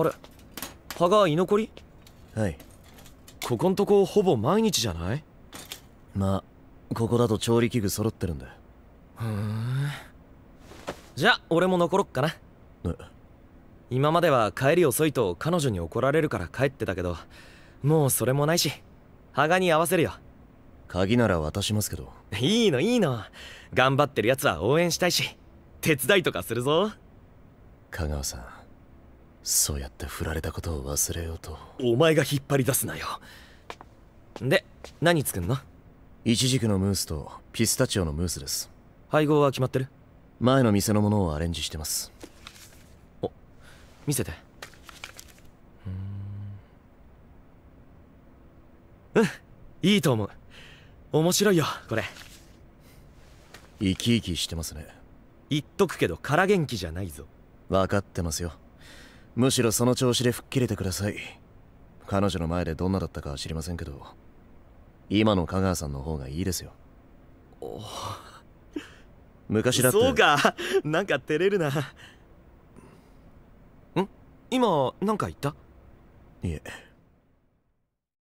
あれ葉が居残りはいここんとこほぼ毎日じゃないまあここだと調理器具揃ってるんだふんじゃあ俺も残ろっかな今までは帰り遅いと彼女に怒られるから帰ってたけどもうそれもないし羽賀に合わせるよ鍵なら渡しますけどいいのいいの頑張ってるやつは応援したいし手伝いとかするぞ香川さんそうやって振られたことを忘れようとお前が引っ張り出すなよで何作んのイチジクのムースとピスタチオのムースです配合は決まってる前の店のものをアレンジしてますお見せてんうんいいと思う面白いよこれ生き生きしてますね言っとくけど空元気じゃないぞ分かってますよむしろその調子で吹っ切れてください彼女の前でどんなだったかは知りませんけど今の香川さんの方がいいですよ昔だってそうかなんか照れるなん今なんか言ったいえ